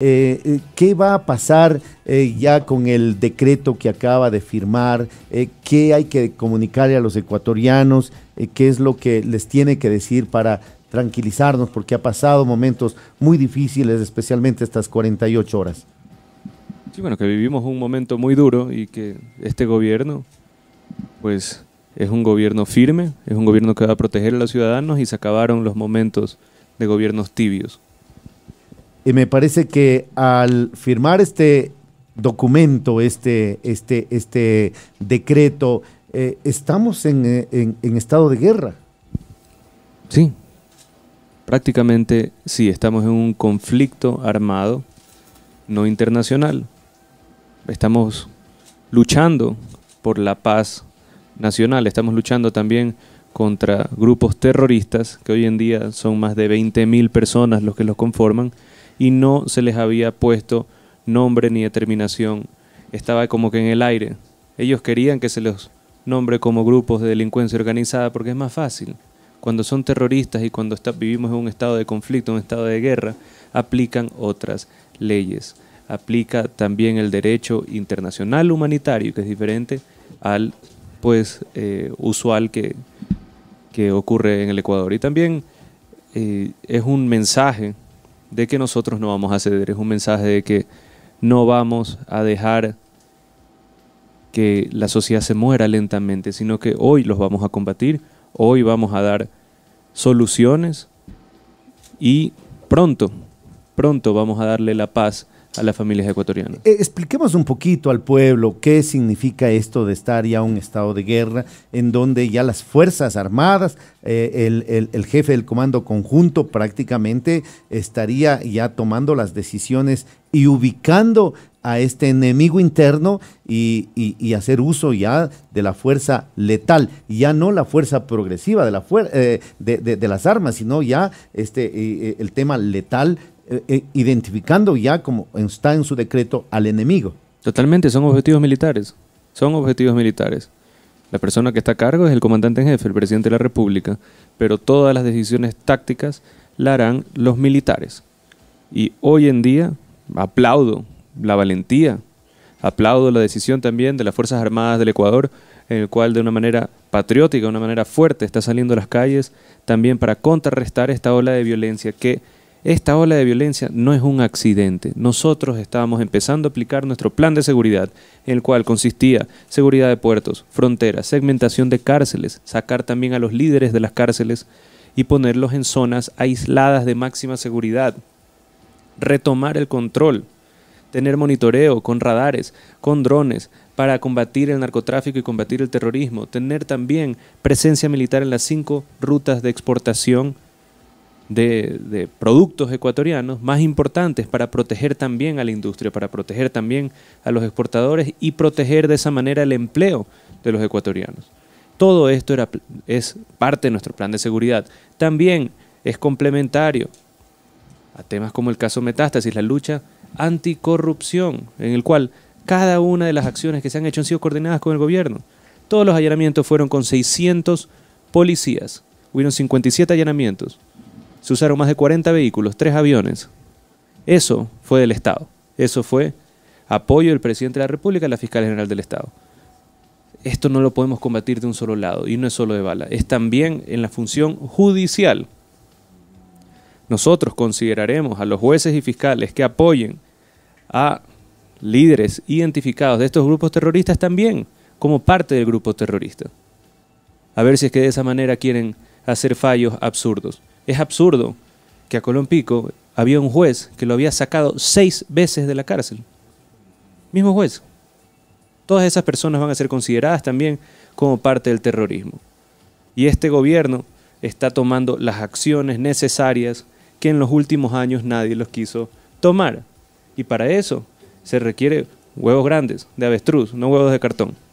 Eh, eh, ¿Qué va a pasar eh, ya con el decreto que acaba de firmar? ¿Qué hay que comunicarle a los ecuatorianos? ¿Qué es lo que les tiene que decir para tranquilizarnos? Porque ha pasado momentos muy difíciles, especialmente estas 48 horas. Sí, bueno, que vivimos un momento muy duro y que este gobierno, pues es un gobierno firme, es un gobierno que va a proteger a los ciudadanos y se acabaron los momentos de gobiernos tibios. Y me parece que al firmar este documento, este, este, este decreto, eh, estamos eh, en, en estado de guerra. Sí, prácticamente sí, estamos en un conflicto armado, no internacional. Estamos luchando por la paz nacional, estamos luchando también contra grupos terroristas, que hoy en día son más de 20.000 personas los que los conforman, y no se les había puesto nombre ni determinación. Estaba como que en el aire. Ellos querían que se los nombre como grupos de delincuencia organizada porque es más fácil. Cuando son terroristas y cuando vivimos en un estado de conflicto, un estado de guerra, aplican otras leyes. Aplica también el derecho internacional humanitario, que es diferente al pues eh, usual que, que ocurre en el Ecuador. Y también eh, es un mensaje de que nosotros no vamos a ceder, es un mensaje de que no vamos a dejar que la sociedad se muera lentamente, sino que hoy los vamos a combatir, hoy vamos a dar soluciones y pronto, pronto vamos a darle la paz a las familias ecuatorianas. Eh, expliquemos un poquito al pueblo qué significa esto de estar ya un estado de guerra en donde ya las Fuerzas Armadas, eh, el, jefe del comando conjunto prácticamente estaría ya tomando las decisiones y ubicando a este enemigo interno y, hacer uso ya de la fuerza letal, ya no la fuerza progresiva de, la eh, de, las armas, sino ya este, el tema letal eh, eh, identificando ya como está en su decreto al enemigo. Totalmente, son objetivos militares. Son objetivos militares. La persona que está a cargo es el comandante en jefe, el presidente de la República, pero todas las decisiones tácticas la harán los militares. Y hoy en día aplaudo la valentía, aplaudo la decisión también de las Fuerzas Armadas del Ecuador, en el cual de una manera patriótica, de una manera fuerte, está saliendo a las calles también para contrarrestar esta ola de violencia que esta ola de violencia no es un accidente. Nosotros estábamos empezando a aplicar nuestro plan de seguridad, en el cual consistía seguridad de puertos, fronteras, segmentación de cárceles, sacar también a los líderes de las cárceles y ponerlos en zonas aisladas de máxima seguridad, retomar el control, tener monitoreo con radares, con drones, para combatir el narcotráfico y combatir el terrorismo, tener también presencia militar en las cinco rutas de exportación de, productos ecuatorianos más importantes para proteger también a la industria, para proteger también a los exportadores y proteger de esa manera el empleo de los ecuatorianos. Todo esto era, es parte de nuestro plan de seguridad. También es complementario a temas como el caso Metástasis, la lucha anticorrupción, en el cual cada una de las acciones que se han hecho han sido coordinadas con el gobierno. Todos los allanamientos fueron con 600 policías. Hubieron 57 allanamientos se usaron más de 40 vehículos, tres aviones. Eso fue del Estado. Eso fue apoyo del presidente de la República y la fiscal general del Estado. Esto no lo podemos combatir de un solo lado y no es solo de bala, es también en la función judicial. Nosotros consideraremos a los jueces y fiscales que apoyen a líderes identificados de estos grupos terroristas también como parte del grupo terrorista. A ver si es que de esa manera quieren hacer fallos absurdos. Es absurdo que a Colón Pico había un juez que lo había sacado seis veces de la cárcel. Mismo juez. Todas esas personas van a ser consideradas también como parte del terrorismo. Y este gobierno está tomando las acciones necesarias que en los últimos años nadie los quiso tomar. Y para eso se requiere huevos grandes de avestruz, no huevos de cartón.